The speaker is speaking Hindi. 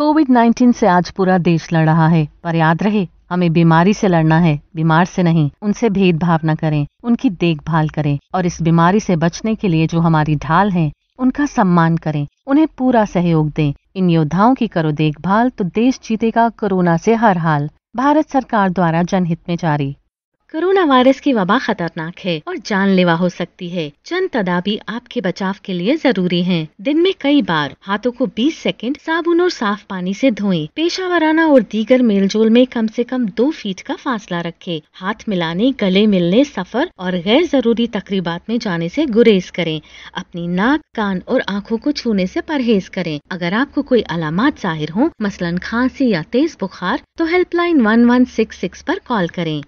कोविड 19 से आज पूरा देश लड़ रहा है पर याद रहे हमें बीमारी से लड़ना है बीमार से नहीं उनसे भेदभाव न करें उनकी देखभाल करें और इस बीमारी से बचने के लिए जो हमारी ढाल है उनका सम्मान करें उन्हें पूरा सहयोग दें इन योद्धाओं की करो देखभाल तो देश जीतेगा कोरोना से हर हाल भारत सरकार द्वारा जनहित में जारी कोरोना वायरस की वबा खतरनाक है और जानलेवा हो सकती है चंद तदाबी आपके बचाव के लिए जरूरी हैं। दिन में कई बार हाथों को 20 सेकंड साबुन और साफ पानी से धोएं। पेशा वराना और दीगर मेलजोल में कम से कम दो फीट का फासला रखें। हाथ मिलाने गले मिलने सफर और गैर जरूरी तकरीबात में जाने से गुरेज करें अपनी नाक कान और आँखों को छूने से परहेज करें अगर आपको कोई अलामत जाहिर हो मसलन खांसी या तेज बुखार तो helpline one one six six call करें